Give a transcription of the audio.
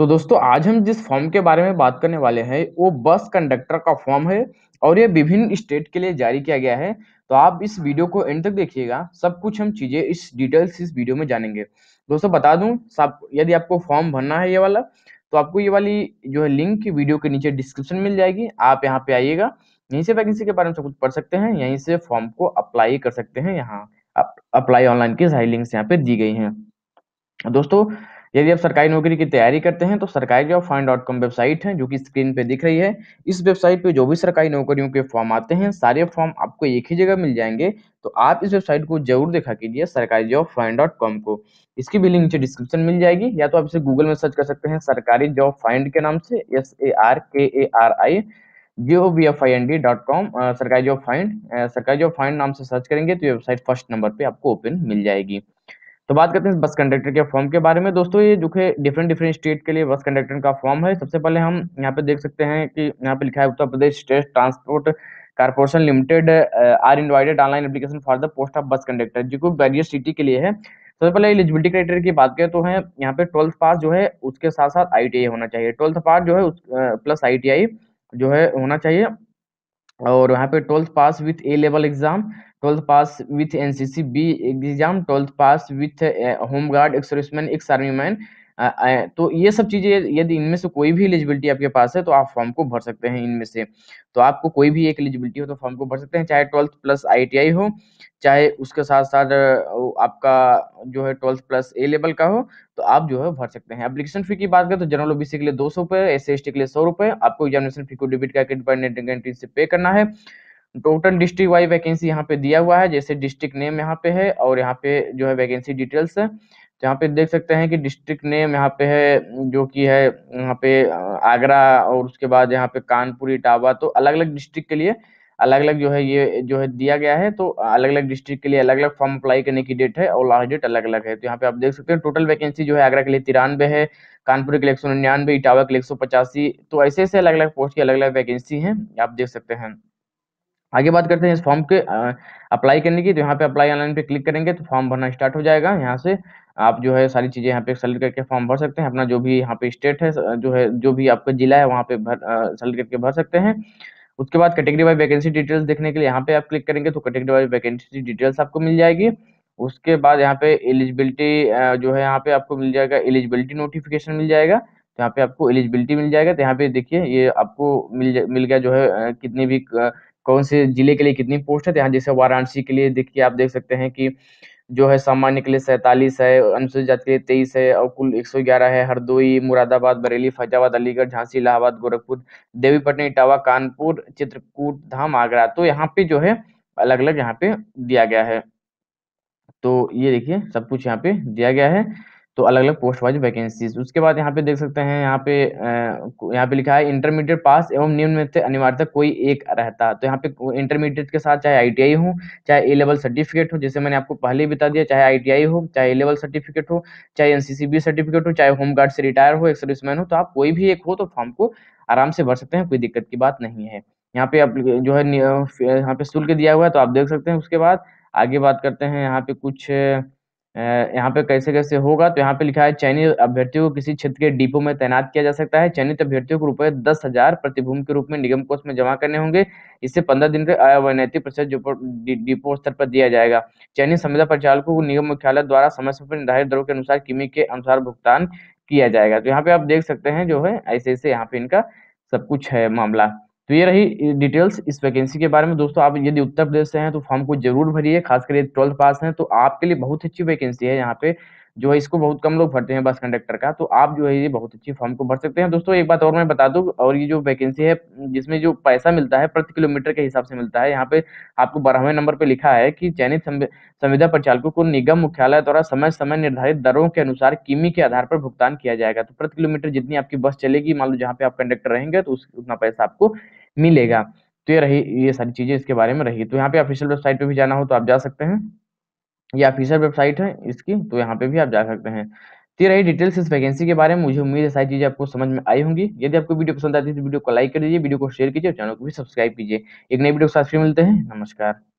तो दोस्तों आज हम जिस फॉर्म के बारे में बात करने वाले हैं वो बस कंडक्टर का फॉर्म है और ये विभिन्न स्टेट के लिए जारी किया गया है तो आप इस वीडियो को एंड तक देखिएगा सब कुछ हम चीज़ें इस डिटेल्स इस वीडियो में जानेंगे दोस्तों बता दूं सब यदि आपको फॉर्म भरना है ये वाला तो आपको ये वाली जो है लिंक वीडियो के नीचे डिस्क्रिप्शन मिल जाएगी आप यहाँ पे आइएगा यहीं से वैकेंसी के बारे में सब कुछ पढ़ सकते हैं यहीं से फॉर्म को अप्लाई कर सकते हैं यहाँ अप्लाई ऑनलाइन की सारी लिंक्स यहाँ पे दी गई हैं दोस्तों यदि आप सरकारी नौकरी की तैयारी करते हैं तो Sarkari job fine dot com website है जो कि स्क्रीन पे दिख रही है इस वेबसाइट पे जो भी सरकारी नौकरियों के फॉर्म आते हैं सारे फॉर्म आपको एक ही जगह मिल जाएंगे तो आप इस वेबसाइट को जरूर देखा कीजिए सरकारी जॉब फाइन डॉट कॉम को इसकी भी लिंक नीचे डिस्क्रिप्शन मिल जाएगी या तो आप इसे गूगल में सर्च कर सकते हैं सरकारी जॉब फाइंड के नाम से S A R K A R I G O V F I N D dot com Sarkari job find Sarkari job find नाम से सर्च करेंगे तो वेबसाइट फर्स्ट नंबर पे आपको ओपन मिल जाएगी तो बात करते हैं बस कंडक्टर के फॉर्म के बारे में दोस्तों ये जो है डिफरेंट डिफरेंट स्टेट के लिए बस कंडक्टर का फॉर्म है सबसे पहले हम यहाँ पे देख सकते हैं कि यहाँ पे लिखा है Uttar Pradesh state transport corporation limited are invited online application for the post of bus conductor जो कि बैरियर सिटी के लिए है सबसे पहले एलिजिबिलिटी क्राइटेरिया की बात करें तो है यहाँ पे ट्वेल्थ पास जो है उसके साथ साथ आई होना चाहिए ट्वेल्थ पास जो है प्लस आई जो है होना चाहिए और यहाँ पे twelfth pass with A level exam twelfth pass with NCC B exam twelfth pass with home guard ex serviceman ex army man तो ये सब चीजें यदि इनमें से कोई भी एलिजिबिलिटी आपके पास है तो आप फॉर्म को भर सकते हैं इनमें से तो आपको कोई भी एक एलिजिबिलिटी हो तो फॉर्म को भर सकते हैं चाहे ट्वेल्थ प्लस आई हो चाहे उसके साथ साथ आपका जो है ट्वेल्थ प्लस ए लेवल का हो तो आप जो है भर सकते हैं एप्लीकेशन फी की बात करें तो जनरल ओबीसी के लिए दो सौ रुपए एस एस टी के लिए सौ रुपए आपको एग्जामिनेशन फी को डेबिट करके से पे करना है टोटल डिस्ट्रिक्ट वाइज वैकेंसी यहाँ पे दिया हुआ है जैसे डिस्ट्रिक्ट नेम यहाँ पे है और यहाँ पे जो है वैकेंसी डिटेल्स है तो यहाँ पे देख सकते हैं कि डिस्ट्रिक्ट नेम यहाँ पे है जो कि है यहाँ पे आगरा और उसके बाद यहाँ पे कानपुर इटावा तो अलग अलग डिस्ट्रिक्ट के लिए अलग अलग जो है ये जो है दिया गया है तो अलग अलग डिस्ट्रिक्ट के लिए अलग अलग फॉर्म अप्लाई करने की डेट है और लास्ट डेट अलग अलग है तो यहाँ पे आप देख सकते हैं टोटल वैकेंसी जो है आगरा के लिए तिरानवे है कानपुर के लिए एक सौ निन्यानवे इटावा के लिए एक सौ पचासी तो ऐसे ऐसे अलग अलग पोस्ट की अलग अलग वैकेंसी है आप देख सकते हैं आगे बात करते हैं इस फॉर्म के अप्लाई करने की तो यहाँ पे अप्लाई ऑनलाइन पे क्लिक करेंगे तो फॉर्म भरना स्टार्ट हो जाएगा यहाँ से आप जो है सारी चीज़ें यहाँ पे सेलेक्ट करके फॉर्म भर सकते हैं अपना जो भी यहाँ पे स्टेट है जो है जो भी आपका जिला है वहाँ पे भर सेलेक्ट करके भर सकते हैं उसके बाद कैटेगरी वाइज वैकेंसी डिटेल्स देखने के लिए यहाँ पे आप क्लिक करेंगे तो कैटेगरी वाइज वैकेंसी डिटेल्स आपको मिल जाएगी उसके बाद यहाँ पे एलिजिबिलिटी जो है यहाँ पे आपको मिल जाएगा एलिजिबिलिटी नोटिफिकेशन मिल जाएगा तो यहाँ पे आपको एलिजिबिलिटी मिल जाएगा तो यहाँ पे देखिए ये आपको मिल मिल गया जो है कितनी भी कौन से जिले के लिए कितनी पोस्ट है तो यहाँ जैसे वाराणसी के लिए देखिए आप देख सकते हैं कि जो है सामान्य के लिए सैंतालीस है अनुसूचित जाति के लिए तेईस है और कुल एक सौ ग्यारह है हरदोई मुरादाबाद बरेली फैजाबाद अलीगढ़ झांसी इलाहाबाद गोरखपुर देवीपटनी इटावा कानपुर चित्रकूट धाम आगरा तो यहाँ पे जो है अलग अलग यहाँ पे दिया गया है तो ये देखिए सब कुछ यहाँ पे दिया गया है तो अलग अलग पोस्ट वाइज वैकेंसीज उसके बाद यहाँ पे देख सकते हैं यहाँ पे यहाँ पे लिखा है इंटरमीडिएट पास एवं निम्न में से अनिवार्यता कोई एक रहता तो यहाँ पे इंटरमीडिएट के साथ चाहे आईटीआई हो चाहे ए लेवल सर्टिफिकेट हो जैसे मैंने आपको पहले बता दिया चाहे आईटीआई हो चाहे ए लेवल सर्टिफिकेट हो चाहे एन सर्टिफिकेट हो चाहे होम गार्ड से रिटायर हो एक सर्विसमैन हो तो आप कोई भी एक हो तो फॉर्म को आराम से भर सकते हैं कोई दिक्कत की बात नहीं है यहाँ पे आप जो है यहाँ पे शुल्क दिया हुआ है तो आप देख सकते हैं उसके बाद आगे बात करते हैं यहाँ पे कुछ यहाँ पे कैसे-कैसे होगा तो यहाँ पे लिखा है चयनित अभ्यर्थियों को किसी क्षेत्र के डिपो में तैनात किया जा सकता है। चयनित अभ्यर्थियों को रुपये दस हजार प्रतिभूर्ति के रूप में निगम कोष में जमा करने होंगे। इससे पंद्रह दिन का अवैतनिक डिपो स्तर पर दिया जाएगा। चयनित संविदा परिचालकों को निगम मुख्यालय द्वारा समय समय पर निर्धारित दरों के अनुसार किमी के अनुसार भुगतान किया जाएगा। तो यहाँ पे आप देख सकते हैं जो है ऐसे-ऐसे यहाँ पे इनका सब कुछ है मामला। तो ये रही डिटेल्स इस वैकेंसी के बारे में दोस्तों आप यदि उत्तर प्रदेश से हैं तो फॉर्म को जरूर भरिए खासकर यदि ट्वेल्थ पास हैं तो आपके लिए बहुत अच्छी वैकेंसी है यहाँ पे जो है इसको बहुत कम लोग भरते हैं बस कंडक्टर का तो आप जो है ये बहुत अच्छी फॉर्म को भर सकते हैं दोस्तों एक बात और मैं बता दूँ और ये जो वैकेंसी है जिसमें जो पैसा मिलता है प्रति किलोमीटर के हिसाब से मिलता है यहाँ पे आपको बारहवें नंबर पे लिखा है कि चयनित संविदा प्रचालकों को निगम मुख्यालय द्वारा समय समय निर्धारित दरों के अनुसार किमी के आधार पर भुगतान किया जाएगा तो प्रति किलोमीटर जितनी आपकी बस चलेगी मान लो जहाँ पे आप कंडक्टर रहेंगे तो उतना पैसा आपको मिलेगा तो ये रही ये सारी चीज़ें इसके बारे में रही तो यहाँ पे ऑफिशियल वेबसाइट पे भी जाना हो तो आप जा सकते हैं ये ऑफिशियल वेबसाइट है इसकी तो यहाँ पे भी आप जा सकते हैं तो रही डिटेल्स इस वैकेंसी के बारे में मुझे उम्मीद है सारी चीज़ें आपको समझ में आई होंगी यदि आपको वीडियो पसंद आती है तो वीडियो को लाइक कर दीजिए वीडियो को शेयर कीजिए और चैनल को भी सब्सक्राइब कीजिए एक नई वीडियो के साथ फिर मिलते हैं नमस्कार